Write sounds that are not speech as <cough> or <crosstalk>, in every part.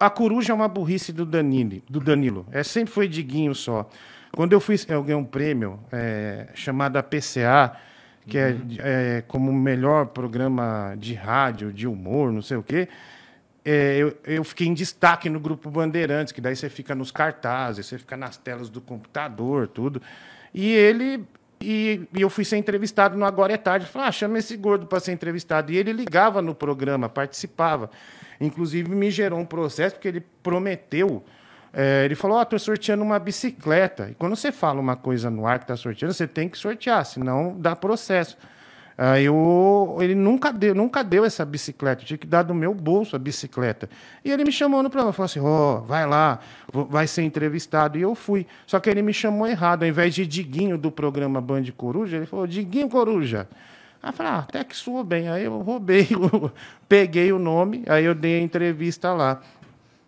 A coruja é uma burrice do, do Danilo. É, sempre foi Diguinho só. Quando eu fui, é, eu ganhei um prêmio é, chamado PCA, que é, uhum. é como o melhor programa de rádio, de humor, não sei o quê. É, eu, eu, fiquei em destaque no grupo Bandeirantes, que daí você fica nos cartazes, você fica nas telas do computador, tudo. E ele e, e, eu fui ser entrevistado no Agora é Tarde. falei, ah, chama esse gordo para ser entrevistado. E ele ligava no programa, participava. Inclusive, me gerou um processo, porque ele prometeu. É, ele falou: Ó, oh, tô sorteando uma bicicleta. E quando você fala uma coisa no ar que tá sorteando, você tem que sortear, senão dá processo aí eu, ele nunca deu, nunca deu essa bicicleta, eu tinha que dar do meu bolso a bicicleta. E ele me chamou no programa, falou assim: ó, oh, vai lá, vai ser entrevistado. E eu fui. Só que ele me chamou errado, ao invés de Diguinho do programa Band Coruja, ele falou: Diguinho Coruja. Aí eu falei, ah, até que soa bem. Aí eu roubei, eu <laughs> peguei o nome, aí eu dei a entrevista lá.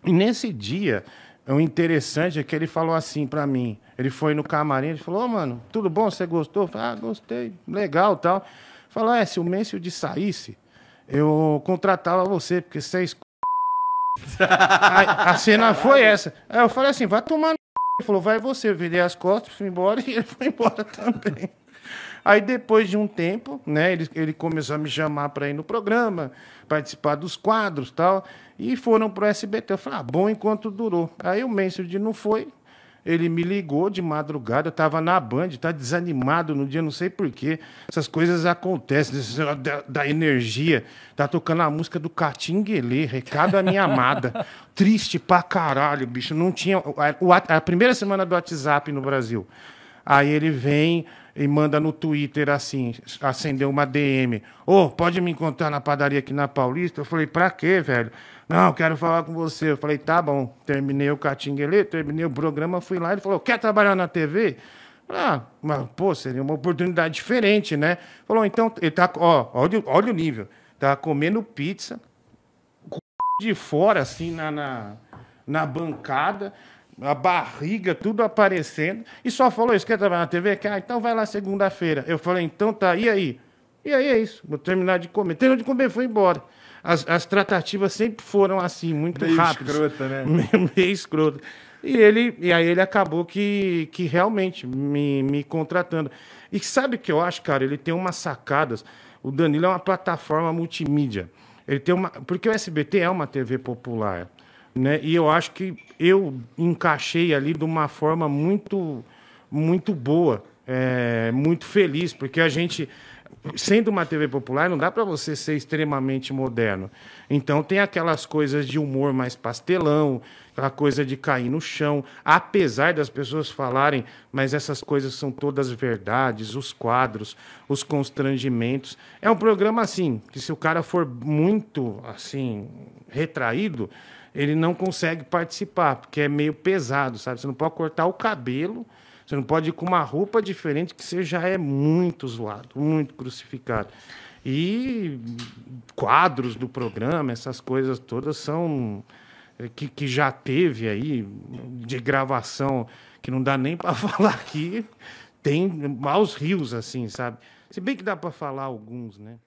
E nesse dia, o interessante é que ele falou assim para mim. Ele foi no camarim, ele falou, oh, mano, tudo bom? Você gostou? Eu falei, ah, gostei, legal tal. Fala, é, se o Mencio de saísse, eu contratava você, porque vocês. É <laughs> a, a cena foi essa. Aí eu falei assim, vai tomar no. Ele falou, vai você. Eu virei as costas, fui embora <laughs> e ele foi embora também. Aí depois de um tempo, né, ele, ele começou a me chamar para ir no programa, participar dos quadros tal, e foram para o SBT. Eu falei, ah, bom enquanto durou. Aí o Mencio de não foi, ele me ligou de madrugada, eu estava na Band, tá desanimado no dia, não sei porquê. Essas coisas acontecem, da, da energia. Tá tocando a música do Catinguele, Recado à Minha Amada. <laughs> Triste pra caralho, bicho. Não tinha. A, a primeira semana do WhatsApp no Brasil. Aí ele vem, e manda no Twitter assim, acendeu uma DM. Ô, oh, pode me encontrar na padaria aqui na Paulista? Eu falei, pra quê, velho? Não, quero falar com você. Eu falei, tá bom. Terminei o Catinguelê, terminei o programa, fui lá. Ele falou, quer trabalhar na TV? ah, mas, pô, seria uma oportunidade diferente, né? Falou, então, ele tá, ó, olha, olha o nível. Tá comendo pizza, de fora, assim, na, na, na bancada a barriga, tudo aparecendo, e só falou isso, quer trabalhar na TV? Que, ah, então vai lá segunda-feira. Eu falei, então tá, e aí? E aí é isso, vou terminar de comer. Terminou de comer, foi embora. As, as tratativas sempre foram assim, muito meio rápidas. Meio escrota, né? <laughs> meio, meio escrota. E, ele, e aí ele acabou que, que realmente me, me contratando. E sabe o que eu acho, cara? Ele tem umas sacadas. O Danilo é uma plataforma multimídia. Ele tem uma, porque o SBT é uma TV popular. Né? E eu acho que eu encaixei ali de uma forma muito, muito boa, é, muito feliz, porque a gente sendo uma TV popular, não dá para você ser extremamente moderno. Então tem aquelas coisas de humor mais pastelão, aquela coisa de cair no chão, apesar das pessoas falarem, mas essas coisas são todas verdades, os quadros, os constrangimentos. É um programa assim, que se o cara for muito assim retraído, ele não consegue participar, porque é meio pesado, sabe? Você não pode cortar o cabelo você não pode ir com uma roupa diferente que você já é muito zoado, muito crucificado. E quadros do programa, essas coisas todas são eh, que, que já teve aí de gravação que não dá nem <laughs> para falar aqui. Tem maus rios assim, sabe? Se bem que dá para falar alguns, né?